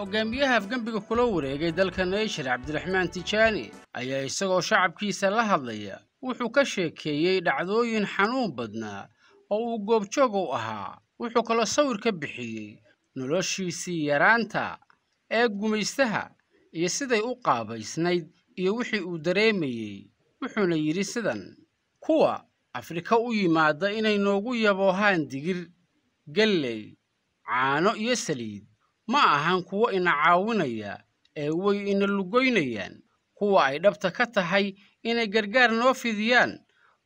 hogaamiyaha afgembiga kula wareegay dalka nayshar cabdiraxmaan tijaani ayaa isagoo shacabkiisa la hadlaya wuxuu ka sheekeeyey dhacdooyin xanuun badnaa oo uu goobjoog u ahaa wuxuu kaloo sawir ka bixiyey noloshiisii yaraanta ee gumaystaha iyo siday u qaabaysnayd iyo wixii uu dareemayey wuxuuna yidhi sidan kuwa afrika u yimaada inay noogu yaboohaan digir galley caano iyo saliid ma ahan kuwo ina caawinaya ee way ina lugoynayaan kuwa ay dhabta ka tahay inay gargaar noo fidiyaan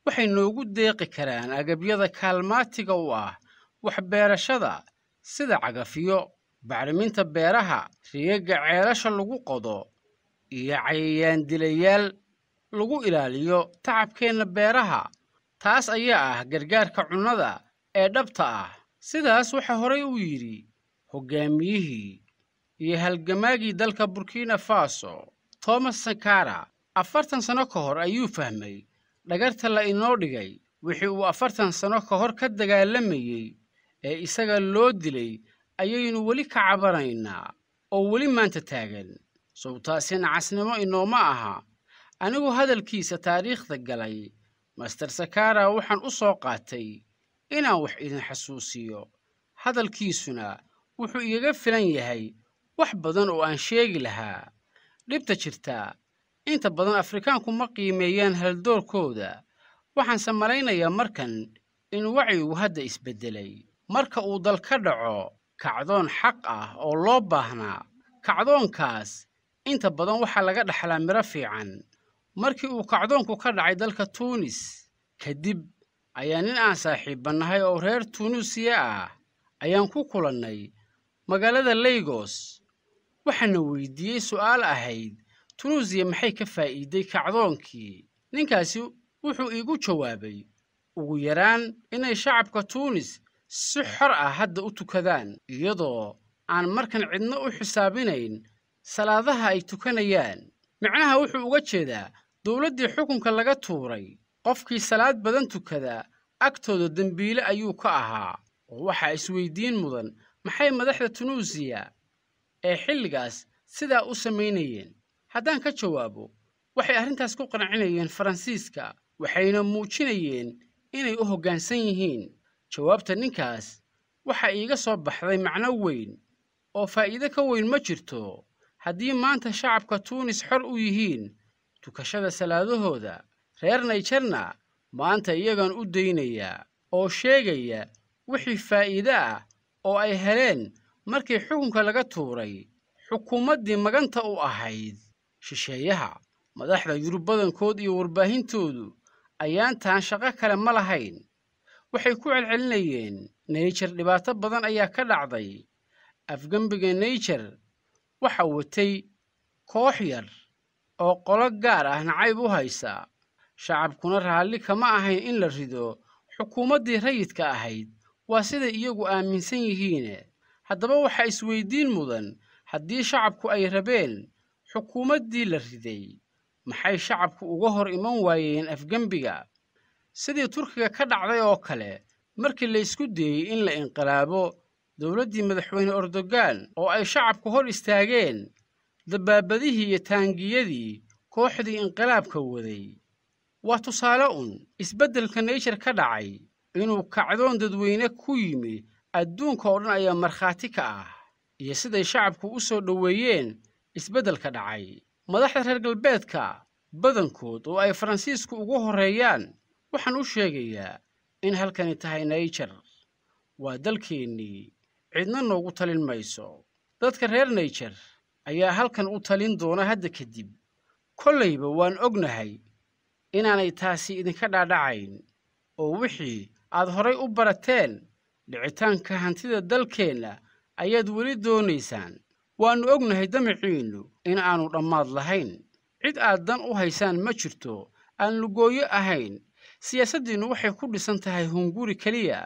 waxay noogu deeqi karaan agabyada kaalmaatiga u ah waxbeerashada sida cagafyo bacriminta beeraha riyaga ceelasha lagu qodo iyo cayayaan dilayaal lagu ilaaliyo tacabkeenna beeraha taas ayaa ah gargaarka cunnada ee dhabta ah sidaas waxaa horay uu yidhi hogaamiyihii iyo halgamaagii dalka burkina faso thomas sankara afartan sano ka hor ayuu fahmay dhagarta la inoo dhigay wixii uu afartan sano ka hor ka dagaalamayey ee isaga loo dilay ayaynu weli ka cabanaynaa oo weli maanta taagan sowtaasi nacasnimo inooma aha anigu hadalkiisa taariikhda galay master sakara waxaan u soo qaatay inaan wax idin xasuusiyo hadalkiisuna wuxuu igaga filan yahay wax badan oo aan sheegi lahaa dhibta jirta inta badan afrikaanku ma qiimeeyaan haldoorkooda waxaanse malaynayaa markan in wacyigu hadda isbeddelay marka uu dal ka dhaco kacdoon xaq ah oo loo baahnaa kacdoonkaas inta badan waxaa laga dhaxlaa midho fiican markii uu kacdoonku ka dhacay dalka tuunis kadib ayaa nin aan saaxiibbannahay oo reer tuunisiya ah ayaan ku kulannay magaalada laygos waxaana weydiiyey su'aal ahayd tunuusiya maxay ka faa'iiday kacdoonkii ninkaasi wuxuu iigu jawaabay ugu yaraan inay shacabka tuunis si xor ah hadda u tukadaan iyadoo aan markan cidna u xisaabinayn salaadaha ay tukanayaan micnaha wuxuu uga jeedaa dowladdii xukunka laga tuuray qofkii salaad badan tukada agtooda dembiile ayuu ka ahaa oo waxaa isweydiin mudan maxay madaxda tunuusiya ee xilligaas sidaa u samaynayeen haddaan ka jawaabo waxay arrintaas ku qancinayeen faransiiska waxayna muujinayeen inay u hoggaansan yihiin jawaabta ninkaas waxa iiga soo baxday macno weyn oo faa'iido ka weyn ma jirto haddii maanta shacabka tuunis xor u yihiin dukashada salaadahooda reer nayjarna maanta iyagan u daynaya oo sheegaya wixii faa'iido ah oo ay heleen markii xukunka laga tuuray xukuumaddii maganta u ahayd shisheeyaha madaxda yurub badankood iyo warbaahintoodu ayaantan shaqo kale ma lahayn waxay ku celcelinayeen neyjar dhibaato badan ayaa ka dhacday afgembiga neyjar waxa watay koox yar oo qolo gaar ah nacayb u haysa shacabkuna raalli kama ahayn in la rido xukuumaddii rayidka ahayd waa siday iyagu aaminsan yihiine haddaba waxaa isweydiin mudan haddii shacabku ay rabeen xukuumaddii la riday maxay shacabku uga hor iman waayeen afgembiga sidii turkiga ka dhacday oo kale markii laysku dayey in la inqilaabo dowladdii madaxweyne ordogan oo ay shacabku hor istaageen dabaabadihii iyo taangiyadii kooxdii inqilaabka waday waa tusaale un isbeddelka nayjar ka dhacay inuu kacdoon dadweyne ku yimi adduunka oo dhan ayaa markhaati ka ah iyo siday shacabku u soo dhoweeyeen isbeddelka dhacay madaxda reer galbeedka badankood oo ay faransiisku ugu horreeyaan waxaan u sheegayaa in halkani tahay naijer waa dalkeennii cidna noogu talin mayso dadka reer naijer ayaa halkan u talin doona hadda kadib kollayba waan ognahay inaanay taasi idinka dhaadhacayn oo wixii aad horay u barateen dhicitaanka hantida dalkeenna ayaad weli doonaysaan waannu ognahay damiciinnu in aannu dhammaad lahayn cid aad dan u haysaan ma jirto aan lugooyo ahayn siyaasaddiinnu waxay ku dhisan tahay hunguri keliya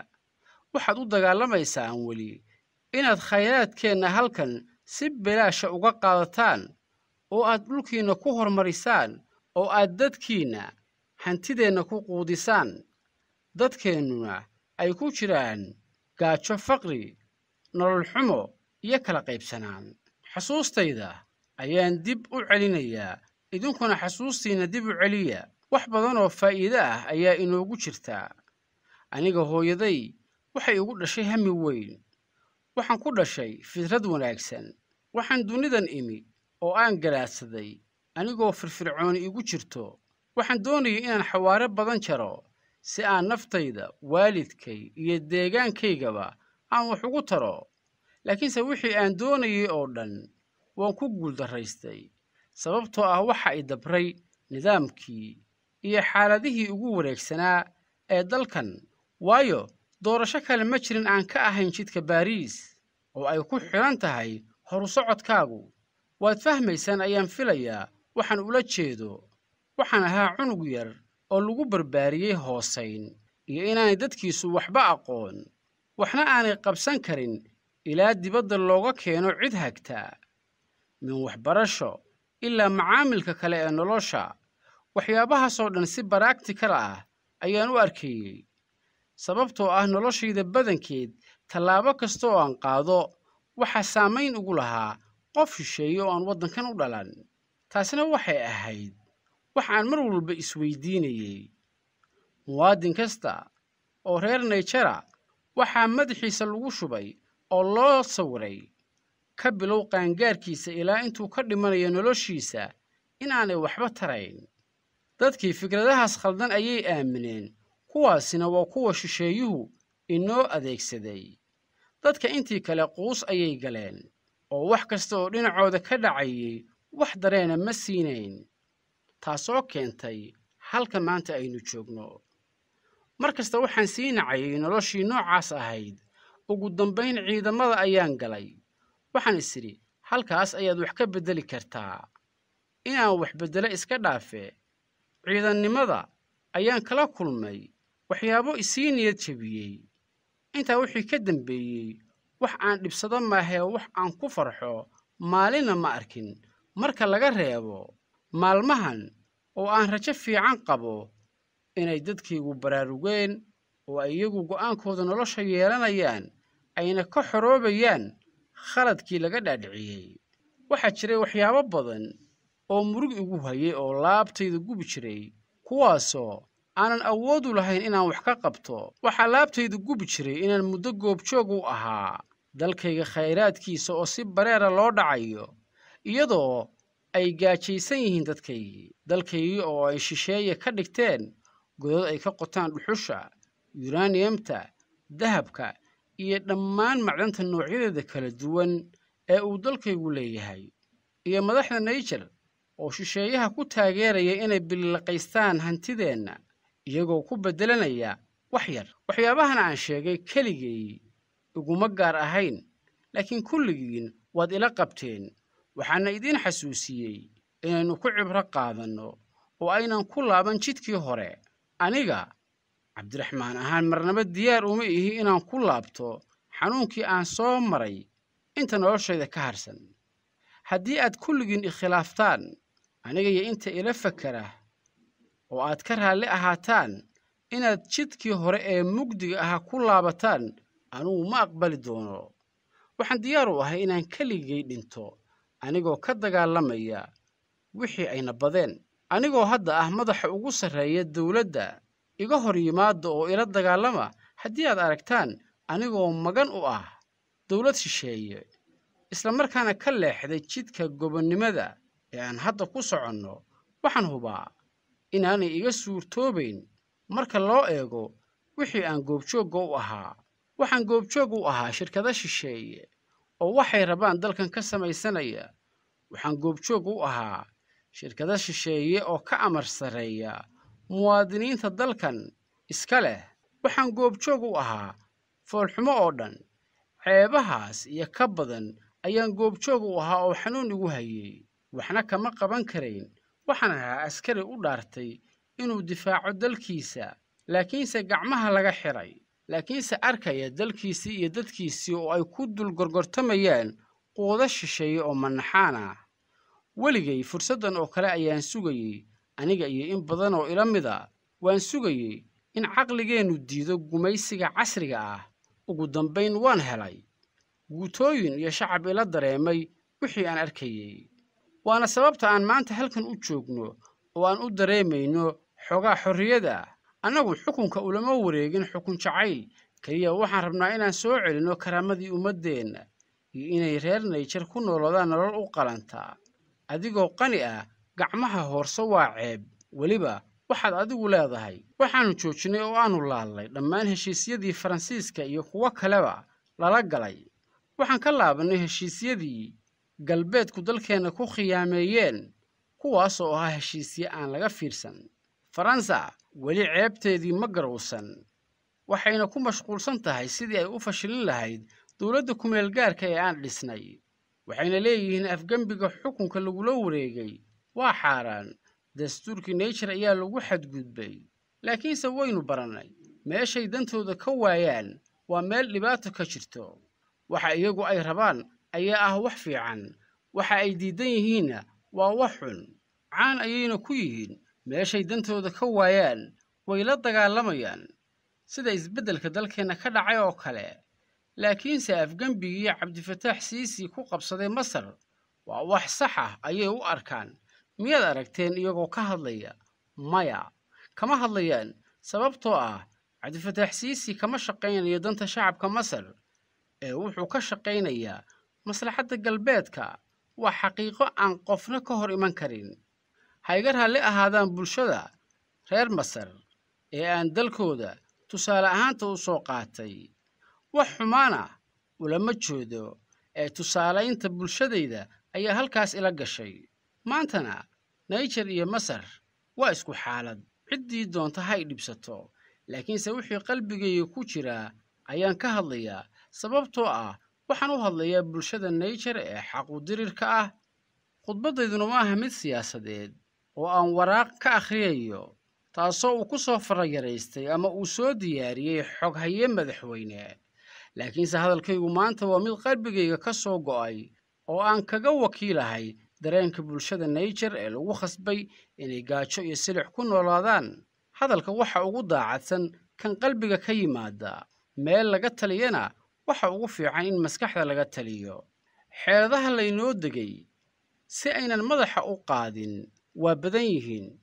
waxaad u dagaalamaysaan weli inaad khayraadkeenna halkan si bilaasha uga qaadataan oo aad dhulkiinna ku horumarisaan oo aad dadkiinna hantideenna ku quudisaan dadkeennuna ay ku jiraan gaajo faqri nolol xumo iyo kala qaybsanaan xasuustayda ayaan dib u celinayaa idinkuna xasuustiinna dib u celiya wax badan oo faa'iido ah ayaa inoogu jirta aniga hooyaday waxay igu dhashay hami weyn waxaan ku dhashay fidrad wanaagsan waxaan dunidan imi oo aan galaadsaday anigoo firfircooni igu jirto waxaan doonayay inaan xawaare badan jaro si aan naftayda waalidkay iyo deegaankaygaba aan wax ugu taro laakiinse wixii aan doonayay oo dhan waan ku guuldarraystay sababtoo ah waxa i dabray nidaamkii iyo xaaladihii ugu wareegsanaa ee dalkan waayo doorasho kale ma jirin aan ka ahayn jidka baariis oo ay ku xidhan tahay horusocodkaagu waad fahmaysaan ayaan filayaa waxaan ula jeedo waxaan ahaa cunug yar oo lagu barbaariyey hoosayn iyo inaanay dadkiisu waxba aqoon waxna aanay qabsan karin ilaa dibadda looga keeno cid hagta min waxbarasho ilaa macaamilka kale ee nolosha waxyaabahaasoo dhan si baragtikal ah ayaan u arkayey sababtoo ah noloshayda badankeed tallaabo kasta oo aan qaado waxaa saamayn ugu lahaa qof shisheeye oo aan waddankan u dhalan taasina waxay ahayd waxaan mar walba isweydiinayey muwaadin kasta oo reer naijara waxaa madaxiisa lagu shubay oo loo sawiray ka bilow qaangaarkiisa ilaa intuu ka dhimanayo noloshiisa inaanay waxba tarayn dadkii fikradahaas khaldan ayay aamineen kuwaasina waa kuwa shisheeyuhu inoo adeegsaday dadka intii kale quus ayay galeen oo wax kasta oo dhinacooda ka dhacayay wax dareena ma siinayn taasoo keentay halka maanta aynu joogno mar kasta waxaan sii nacayay noloshii noocaas ahayd ugu dambayn ciidamada ayaan galay waxaan isidhi halkaas ayaad wax ka beddeli kartaa inaan wax beddelo iska dhaafe ciidannimada ayaan kala kulmay waxyaabo isii niyad jebiyey intaa wixii ka dambeeyey wax aan dhibsado maahee wax aan ku farxo maalinna ma arkin marka laga reebo maalmahan oo aan rajo fiican qabo inay dadkiigu baraarugeen oo ay iyagu go'aankooda nolosha yeelanayaan ayna ka xoroobayaan khaladkii laga dhaadhiciyey waxaa jiray waxyaabo badan oo murug igu hayay oo laabtayda gubi jiray kuwaasoo aanan awoodu lahayn inaan wax ka qabto waxaa laabtayda gubi jiray inaan muddo goobjoog u ahaa dalkayga khayraadkiisa oo si bareera loo dhacayo iyadoo ay gaajaysan yihiin dadkaygii dalkaygii oo ay shisheeye ka dhigteen godad ay ka qotaan dhuxusha yuraniyamta dahabka iyo dhammaan macdanta noocyadeeda kala duwan ee uu dalkaygu leeyahay iyo madaxda naijer oo shisheeyaha ku taageeraya inay bililaqaystaan hantideenna iyagoo ku beddelanaya wax yar waxyaabahan aan sheegay keligay iguma gaar ahayn laakiin kulligiin waad ila qabteen waxaana idiin xasuusiyey inaynu ku cibro qaadanno oo aynan ku laaban jidkii hore aniga cabdiraxmaan ahaan marnaba diyaar uma ihi inaan ku laabto xanuunkii aan soo maray inta noloshayda ka harsan haddii aad kulligiin ikhilaaftaan aniga iyo inta ila fakera oo aad ka raalli ahaataan inaad jidkii hore ee mugdiga ahaa ku laabataan anugu ma aqbali doono waxaan diyaar u ahay inaan keligay dhinto anigoo ka dagaalamaya wixii ayna badeen anigoo hadda ah madaxa ugu sarreeya dowladda iga hor yimaada oo ila dagaalama haddii aad aragtaan anigoo magan u ah dowlad shisheeye isla markaana ka leexday jidka gobonnimada ee aan hadda ku soconno waxaan hubaa inaanay iga suurtoobayn marka loo eego wixii aan goobjoogga u ahaa waxaan goobjoog u ahaa shirkada shisheeye oo waxay rabaan dalkan ka samaysanaya waxaan goobjoog u ahaa shirkado shisheeye oo ka amar sarreeya muwaadiniinta dalkan iska leh waxaan goobjoog u ahaa foolxumo oo dhan ceebahaas iyo ka badan ayaan goobjoog u ahaa oo xanuun igu hayay waxna kama qaban karayn waxaan ahaa askari u dhaartay inuu difaaco dalkiisa laakiinse gacmaha laga xidhay laakiinse arkaya dalkiisii iyo dadkiisii oo ay ku dul gorgortamayaan quudo shisheeye oo manaxaan ah weligay fursaddan oo kale ayaan sugayey aniga iyo in badan oo ila mid a waan sugayey in caqligeennu diido gumaysiga casriga ah ugu dambayn waan helay guutooyin iyo shacab ila dareemay wixii aan arkayey waana sababta aan maanta halkan u joogno oo aan u dareemayno xoogaa xorriyada annagu xukunka ulama wareegin xukun jacayl keliya waxaan rabnaa inaan soo celinno karaamadii ummaddeenna iyo inay reer nayjar ku nooloodaan nolol u qalantaa adigoo qani ah gacmaha hoorso waa ceeb weliba waxaad adigu leedahay waxaannu joojinnay oo aannu laallay dhammaan heshiisyadii faransiiska iyo kuwo kaleba lala galay waxaan ka laabannay heshiisyadii galbeedku dalkeenna ku khiyaameeyeen kuwaas oo ahaa heshiisye aan laga fiirsan faransa weli ceebteedii ma garowsan waxayna ku mashquulsan tahay sidii ay u fashilin lahayd dowladda kumeelgaarka ee aan dhisnay waxayna leeyihiin afgembiga xukunka lagula wareegay waa xaaraan dastuurkii nature ayaa lagu xadgudbay laakiinse waynu barannay meeshay dantooda ka waayaan waa meel dhibaato ka jirto waxa iyagu ay rabaan ayaa ah wax fiican waxa ay diidan yihiinna waa wax xun caan ayayna ku yihiin meeshay dantooda ka waayaan way la dagaalamayaan sida isbeddelka dalkeenna ka dhacay oo kale laakiinse afgembigii cabdifataax siisi ku qabsaday masar waa wax sax ah ayay u arkaan miyaad aragteen iyagoo ka hadlaya maya kama hadlayaan sababtoo ah cabdifataax siisi kama shaqaynayo danta shacabka masar ee wuxuu ka shaqaynayaa maslaxadda galbeedka waa xaqiiqo aan qofna ka hor iman karin hayga raalli ahaadaan bulshada reer masar ee aan dalkooda tusaale ahaanta u soo qaatay wax xumaana ah ulama joodo ee tusaalaynta bulshadayda ayaa halkaas ila gashay maantana naijer iyo masar waa isku xaalad ciddii doonta hay dhibsato laakiinse wixii qalbigayga ku jiraa ayaan ka hadlayaa sababtoo ah waxaan u hadlayaa bulshada naijer ee xaq dirirka ah khudbadayduna ma aha mid siyaasadeed oo aan waraaq ka akhriyayo taasoo uu ku soo farayaraystay ama uu soo diyaariyey xoghaye madaxweyne laakiinse hadalkaygu maanta waa mid qalbigayga ka soo go'ay oo aan kaga wakiilahay dareenka bulshada naijer ee lagu khasbay inay gaajo iyo silix ku noolaadaan hadalka waxa ugu daacadsan kan qalbiga ka yimaada meel laga taliyana waxa ugu fiican in maskaxda laga taliyo xeeladaha laynoo degay si aynan madaxa u qaadin waa badan yihiin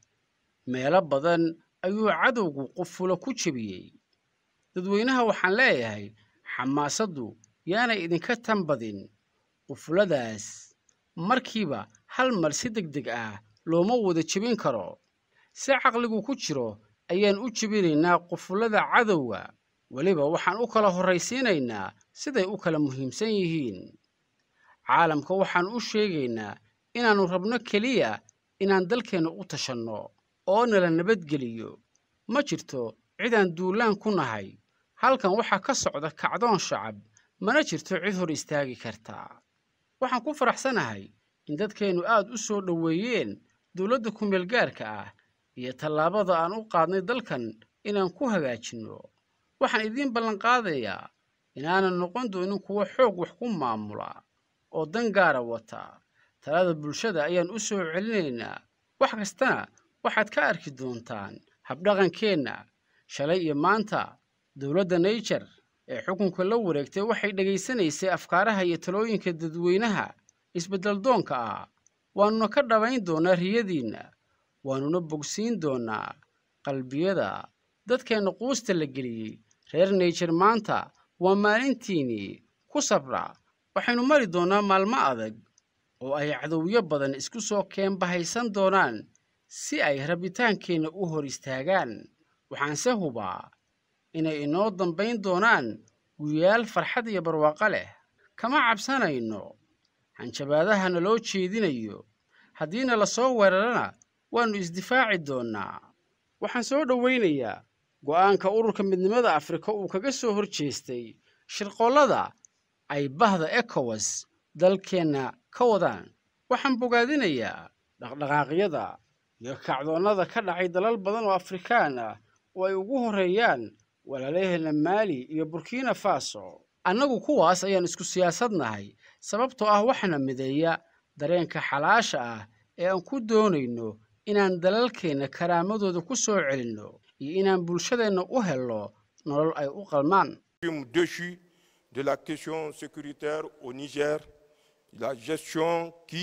meelo badan ayuu cadowgu qufulo ku jebiyey dadweynaha waxaan leeyahay xamaasaddu yaanay idinka tan badin qufuladaas markiiba hal mar si deg deg ah looma wada jebin karo si caqligu ku jiro ayaan u jebinaynaa qufulada cadowga weliba waxaan u kala horraysiinaynaa siday u kala muhiimsan yihiin caalamka waxaan u sheegaynaa inaannu rabno keliya inaan dalkeenna u tashanno oo nala nabadgeliyo ma jirto cidaan duulaan ku nahay halkan waxaa ka socda kacdoon shacab mana jirto cid hor istaagi kartaa waxaan ku faraxsanahay in dadkeennu aad u soo dhoweeyeen dowladda kumeelgaarka ah iyo tallaabada aan u qaadnay dalkan inaan ku hagaajinno waxaan idiin ballanqaadayaa inaanan noqon doonin kuwo xoog wax ku maamula oo dan gaara wata talada bulshada ayaan u soo celinaynaa wax kastana waxaad ka arki doontaan habdhaqankeenna shalay iyo maanta dowladda naijer ee xukunka la wareegtay waxay dhegaysanaysay afkaaraha iyo talooyinka dadweynaha isbeddel doonka ah waanuna ka dhabayn doonaa riyadiinna waanuna bogsiin doonaa qalbiyada dadkeenna quusta la geliyey reer naijer maanta waa maalintiinnii ku sabra waxaynu mari doonnaa maalmo adag oo ay cadowyo badan isku soo keenbahaysan doonaan si ay rabitaankeenna u hor istaagaan waxaanse hubaa inay inoo dambayn doonaan guyaal farxad iyo barwaaqo leh kama cabsanayno hanjabaadaha naloo jeedinayo haddiina lasoo weerarana waannu isdifaaci doonnaa waxaan soo dhowaynayaa go'aanka ururka midnimada afrika uu kaga soo hor jeestay shirqollada ay bahda ekowas dalkeenna ka wadaan waxaan bogaadinayaa dhaqdhaqaaqyada iyo kacdoonnada ka dhacay dalal badan oo afrikaan ah oo ay ugu horreeyaan walaalayaheena maali iyo burkina faso annagu kuwaas ayaan isku siyaasadnahay sababtoo ah waxaana mideeya dareenka xalaasha ah ee aan ku doonayno inaan dalalkeenna karaamadooda ku soo celinno iyo inaan bulshadeenna u helno nolol ay u qalmaan la gestion qui